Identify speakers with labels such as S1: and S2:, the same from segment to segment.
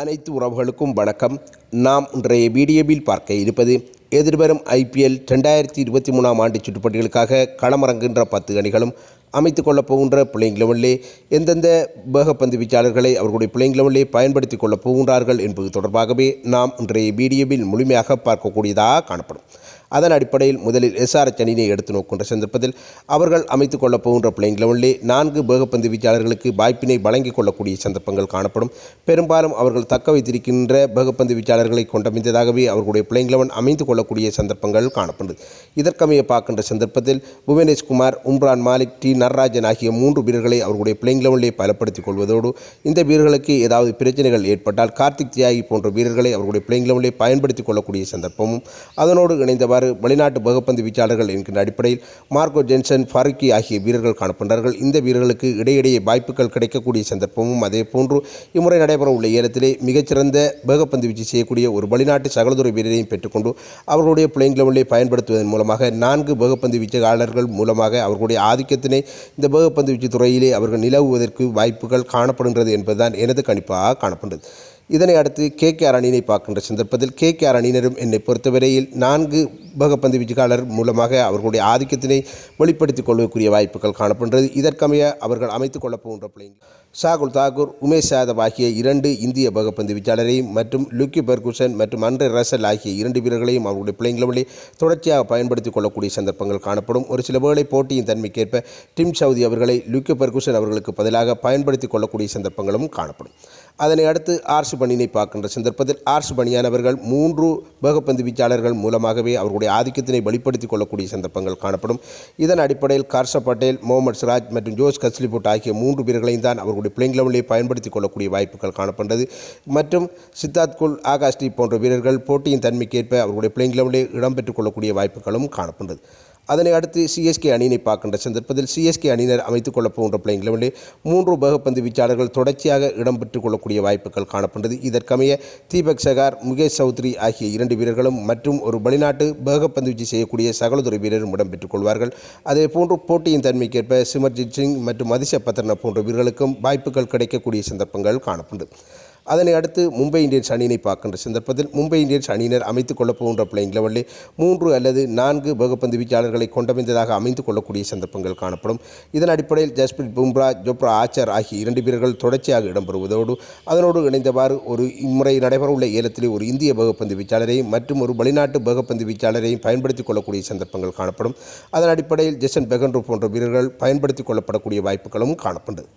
S1: அனைத்து உறவுகளுக்கும் வணக்கம் நாம் இன்றைய வீடியோவில் பார்க்க இருப்பது எதிர்வரும் ஐபிஎல் ரெண்டாயிரத்தி இருபத்தி மூணாம் ஆண்டு சுற்றுப்பட்டிகளுக்காக களமிறங்குகின்ற பத்து அணிகளும் அமைத்து கொள்ளப் போகின்ற பிள்ளைங்க லெவலிலே எந்தெந்த வேகப்பந்து வீச்சாளர்களை அவர்களுடைய பிள்ளைங்க லெவலிலே பயன்படுத்திக் கொள்ளப் போகின்றார்கள் என்பது தொடர்பாகவே நாம் இன்றைய வீடியோவில் முழுமையாக பார்க்கக்கூடியதாக காணப்படும் அதன் அடிப்படையில் முதலில் எஸ்ஆர்எச் அணியினை எடுத்து நோக்கின்ற சந்தர்ப்பத்தில் அவர்கள் அமைத்துக் கொள்ளப் போகின்ற பிளேயிங் லெவனிலே நான்கு வேகப்பந்து வீச்சாளர்களுக்கு வாய்ப்பினை வழங்கிக் கொள்ளக்கூடிய சந்தர்ப்பங்கள் காணப்படும் பெரும்பாலும் அவர்கள் தக்க வைத்திருக்கின்ற வேகப்பந்து வீச்சாளர்களை கொண்டமைந்ததாகவே அவர்களுடைய பிளேயிங் லெவன் அமைந்து கொள்ளக்கூடிய சந்தர்ப்பங்கள் காணப்படும் இதற்கமைய பார்க்கின்ற சந்தர்ப்பத்தில் புவனேஷ்குமார் உம்ரான் மாலிக் டி நடராஜன் ஆகிய மூன்று வீரர்களை அவர்களுடைய பிளேயிங் லெவனிலே பலப்படுத்திக் கொள்வதோடு இந்த வீரர்களுக்கு ஏதாவது பிரச்சனைகள் ஏற்பட்டால் கார்த்திக் தியாகி போன்ற வீரர்களை அவர்களுடைய பிளேயிங் லெவனிலே பயன்படுத்திக் கொள்ளக்கூடிய சந்தர்ப்பமும் அதனோடு இணைந்தவர் இவ்வாறு வெளிநாட்டு பகுப்பந்து வீச்சாளர்கள் என்கின்ற அடிப்படையில் மார்க்கோ ஜென்சன் ஃபாரூக்கி ஆகிய வீரர்கள் காணப்படுகிறார்கள் இந்த வீரர்களுக்கு இடையிடையே வாய்ப்புகள் கிடைக்கக்கூடிய சந்தர்ப்பமும் அதே போன்று இம்முறை உள்ள ஏலத்திலே மிகச்சிறந்த வேகப்பந்து வீச்சு செய்யக்கூடிய ஒரு வெளிநாட்டு சகலதுறை வீரரையும் பெற்றுக்கொண்டு அவர்களுடைய பிள்ளைங்களை பயன்படுத்துவதன் மூலமாக நான்கு பகப்பந்து வீச்சாளர்கள் மூலமாக அவர்களுடைய ஆதிக்கத்தினை இந்த பகப்பந்து வீச்சு துறையிலே அவர்கள் நிலவுவதற்கு வாய்ப்புகள் காணப்படுகிறது என்பதுதான் எனது கணிப்பாக காணப்படுகிறது இதனை அடுத்து கே கே ஆர் அணியினை பார்க்கின்ற சந்தர்ப்பத்தில் கே கே ஆர் அணியினரும் என்னை பொறுத்தவரையில் நான்கு பகப்பந்து வீச்சுக்காளர் மூலமாக அவர்களுடைய ஆதிக்கத்தினை வெளிப்படுத்திக் கொள்வதற்குரிய வாய்ப்புகள் காணப்படுகிறது இதற்கமைய அவர்கள் அமைத்துக் கொள்ளப் போகின்ற பிள்ளைங்க ஷாகுல் தாகூர் உமேஷ் யாதவ் ஆகிய இரண்டு இந்திய பகப்பந்து வீச்சாளரையும் மற்றும் லுக்கி பெர்குசன் மற்றும் அன்றை ரசல் ஆகிய இரண்டு வீரர்களையும் அவர்களுடைய பிள்ளைங் தொடர்ச்சியாக பயன்படுத்திக் கொள்ளக்கூடிய சந்தர்ப்பங்கள் காணப்படும் ஒரு சில வேளை போட்டியின் தன்மைக்கேற்ப டிம் சவுதி அவர்களை லுக்கி பெர்குசன் அவர்களுக்கு பதிலாக பயன்படுத்திக் கொள்ளக்கூடிய சந்தர்ப்பங்களும் காணப்படும் அதனை அடுத்து ஆர்சு பணியினை பார்க்கின்ற சந்தர்ப்பத்தில் ஆர்சு பணியானவர்கள் மூன்று பகப்பந்து வீச்சாளர்கள் மூலமாகவே அவர்களுடைய ஆதிக்கத்தினை வெளிப்படுத்திக் கொள்ளக்கூடிய சந்தர்ப்பங்கள் காணப்படும் இதன் அடிப்படையில் கார்ஷா பட்டேல் முகமது சிராஜ் மற்றும் ஜோஸ் கஸ்லிபுட் ஆகிய மூன்று வீரர்களையும் தான் அவர்களுடைய கொண்டு பிளேயிங் லெவனிலே பயன்படுத்திக் கொள்ளக்கூடிய வாய்ப்புகள் காணப்பட்டது மற்றும் சித்தார்த் குல் ஆகாஷ்டி போன்ற வீரர்கள் போட்டியின் தன்மைக்கேற்ப அவர்களுடைய பிளேயிங் லெவலில் இடம்பெற்றுக் கொள்ளக்கூடிய வாய்ப்புகளும் காணப்பட்டது அதனை அடுத்து சிஎஸ்கே அணியினை பார்க்கின்ற சந்தர்ப்பத்தில் சிஎஸ்கே அணியினர் அமைத்துக் கொள்ளப் போகின்ற பிள்ளைங்களும் மூன்று உபகப்பந்து வீச்சாளர்கள் தொடர்ச்சியாக இடம்பெற்றுக் கொள்ளக்கூடிய வாய்ப்புகள் காணப்பட்டது இதற்கமைய தீபக் சகார் முகேஷ் சௌத்ரி ஆகிய இரண்டு வீரர்களும் மற்றும் ஒரு வெளிநாட்டு பேகப்பந்து வீச்சு செய்யக்கூடிய சகலதுறை வீரரும் இடம்பெற்றுக் கொள்வார்கள் அதே போன்று போட்டியின் தன்மைக்கேற்ப சிமர்ஜித் சிங் மற்றும் அதிச பத்திரன போன்ற வீரர்களுக்கும் வாய்ப்புகள் கிடைக்கக்கூடிய சந்தர்ப்பங்கள் காணப்பட்டது அதனை அடுத்து மும்பை இந்தியன்ஸ் அணியினை பார்க்கின்ற சந்தர்ப்பத்தில் மும்பை இந்தியன்ஸ் அணியினர் அமைத்துக் கொள்ளப் போகின்ற பிளேயிங் லெவலில் மூன்று அல்லது நான்கு வகுப்பந்து வீச்சாளர்களை கொண்டமைந்ததாக அமைந்து கொள்ளக்கூடிய சந்தர்ப்பங்கள் காணப்படும் இதன் அடிப்படையில் ஜஸ்பிரீத் பும்ரா ஜோப்ரா ஆச்சர் ஆகிய இரண்டு வீரர்கள் தொடர்ச்சியாக இடம்பெறுவதோடு அதனோடு இணைந்தவாறு ஒரு இம்முறை நடைபெறவுள்ள ஏலத்திலே ஒரு இந்திய வகுப்பந்து வீச்சாளரையும் மற்றும் ஒரு வெளிநாட்டு வகுப்பந்து வீச்சாளரையும் பயன்படுத்திக் கொள்ளக்கூடிய சந்தர்ப்பங்கள் காணப்படும் அதன் அடிப்படையில் ஜெசன் பெகன்ரூ போன்ற வீரர்கள் பயன்படுத்திக் கொள்ளப்படக்கூடிய வாய்ப்புகளும் காணப்படும்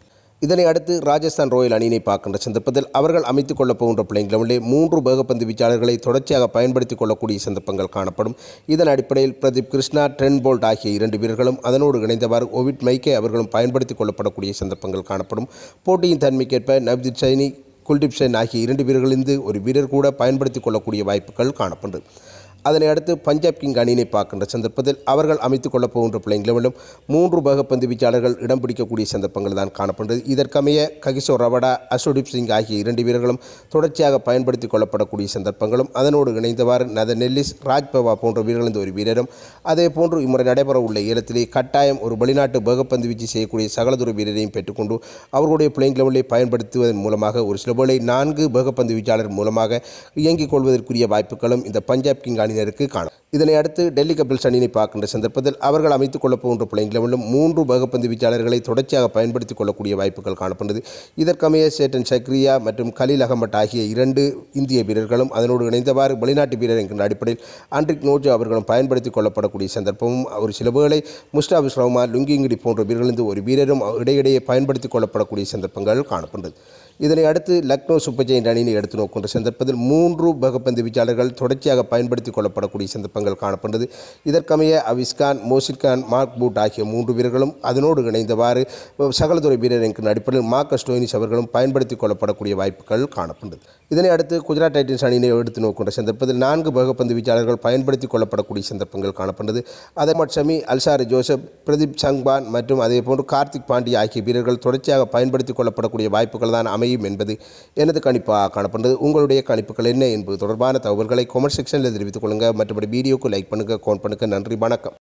S1: இதனை அடுத்து ராஜஸ்தான் ராயல் அணியினை பார்க்கின்ற சந்தர்ப்பத்தில் அவர்கள் அமைத்துக் கொள்ளப் போகின்ற பிள்ளைங்களே மூன்று வேகப்பந்து வீச்சாளர்களை தொடர்ச்சியாக பயன்படுத்திக் கொள்ளக்கூடிய சந்தர்ப்பங்கள் காணப்படும் இதன் அடிப்படையில் பிரதீப் கிருஷ்ணா ட்ரென் போல்ட் ஆகிய இரண்டு வீரர்களும் அதனோடு இணைந்தவாறு ஓவிட் மைக்கே அவர்களும் பயன்படுத்திக் கொள்ளப்படக்கூடிய சந்தர்ப்பங்கள் காணப்படும் போட்டியின் தன்மைக்கேற்ப நவ்தீப் சைனி குல்தீப் சென் ஆகிய இரண்டு வீரர்களிலிருந்து ஒரு வீரர் கூட பயன்படுத்திக் கொள்ளக்கூடிய வாய்ப்புகள் காணப்படுது அதனை அடுத்து பஞ்சாப் கிங் அணியினை பார்க்கின்ற சந்தர்ப்பத்தில் அவர்கள் அமைத்துக் கொள்ளப் போகின்ற பிள்ளைங்களும் மூன்று பந்து வீச்சாளர்கள் இடம் பிடிக்கக்கூடிய சந்தர்ப்பங்கள் தான் காணப்படுகிறது இதற்கமைய ககிசோ ரவடா அஸ்வதீப் சிங் ஆகிய இரண்டு வீரர்களும் தொடர்ச்சியாக பயன்படுத்திக் கொள்ளப்படக்கூடிய சந்தர்ப்பங்களும் அதனோடு இணைந்தவாறு நத நெல்லிஸ் ராஜ்பவா போன்ற வீரர்களின் ஒரு வீரரும் அதே போன்று இம்முறை நடைபெற உள்ள ஏலத்திலே கட்டாயம் ஒரு வெளிநாட்டு பந்து வீச்சு செய்யக்கூடிய சகலதுறை வீரரையும் பெற்றுக்கொண்டு அவர்களுடைய பிள்ளைங் பயன்படுத்துவதன் மூலமாக ஒரு சில வேளை நான்கு பகப்பந்து வீச்சாளர் மூலமாக இயங்கிக் கொள்வதற்குரிய வாய்ப்புகளும் இந்த பஞ்சாப் கிங் அணியினருக்கு காணும் இதனை அடுத்து டெல்லி கபில்ஸ் அணியினை பார்க்கின்ற சந்தர்ப்பத்தில் அவர்கள் அமைத்துக் கொள்ளப் போகின்ற பிள்ளைங்களில் மூன்று வகுப்பந்து வீச்சாளர்களை தொடர்ச்சியாக பயன்படுத்திக் கொள்ளக்கூடிய வாய்ப்புகள் காணப்படுது இதற்கமைய சேட்டன் சக்ரியா மற்றும் கலீல் அகமட் ஆகிய இரண்டு இந்திய வீரர்களும் அதனோடு இணைந்தவாறு வெளிநாட்டு வீரர் என்கின்ற அடிப்படையில் அன்றிக் நோஜோ அவர்களும் பயன்படுத்திக் கொள்ளப்படக்கூடிய சந்தர்ப்பமும் ஒரு சில வேளை முஸ்டாபிஸ் ரஹ்மான் லுங்கிங்கிடி போன்ற வீரர்களிருந்து ஒரு வீரரும் இடையிடையே பயன்படுத்திக் கொள்ளப்படக்கூடிய சந்தர்ப்பங்கள் காணப்படுது இதனை அடுத்து லக்னோ சூப்பர் ஜெயின் அணியினை எடுத்து நோக்கின்ற சந்தர்ப்பத்தில் மூன்று பகப்பந்து வீச்சாளர்கள் தொடர்ச்சியாக பயன்படுத்திக் கொள்ளப்படக்கூடிய சந்தர்ப்பங்கள் காணப்படுது இதற்கமைய அவிஸ்கான் மோசில்கான் மார்க் பூட் ஆகிய மூன்று வீரர்களும் அதனோடு இணைந்தவாறு சகலதுறை வீரரின் அடிப்படையில் மார்க் டோயினிஸ் அவர்களும் பயன்படுத்திக் கொள்ளப்படக்கூடிய வாய்ப்புகள் காணப்படுகிறது இதனை அடுத்து குஜராத் டைட்டன்ஸ் அணியினை எடுத்து நோக்கின்ற சந்தர்ப்பத்தில் நான்கு பகப்பந்து வீச்சாளர்கள் பயன்படுத்திக் கொள்ளப்படக்கூடிய சந்தர்ப்பங்கள் காணப்படுது அதே மட்டுமே அல்சாரி ஜோசப் பிரதீப் சங்பான் மற்றும் அதேபோன்று கார்த்திக் பாண்டி ஆகிய வீரர்கள் தொடர்ச்சியாக பயன்படுத்திக் கொள்ளப்படக்கூடிய வாய்ப்புகள் தான் குறையும் என்பது எனது கணிப்பாக காணப்படுது உங்களுடைய கணிப்புகள் என்ன என்பது தொடர்பான தகவல்களை கொமெண்ட் செக்ஷனில் தெரிவித்துக் கொள்ளுங்கள் மற்றபடி வீடியோக்கு லைக் பண்ணுங்கள் கோன் பண்ணுங்கள் நன்றி வணக்கம்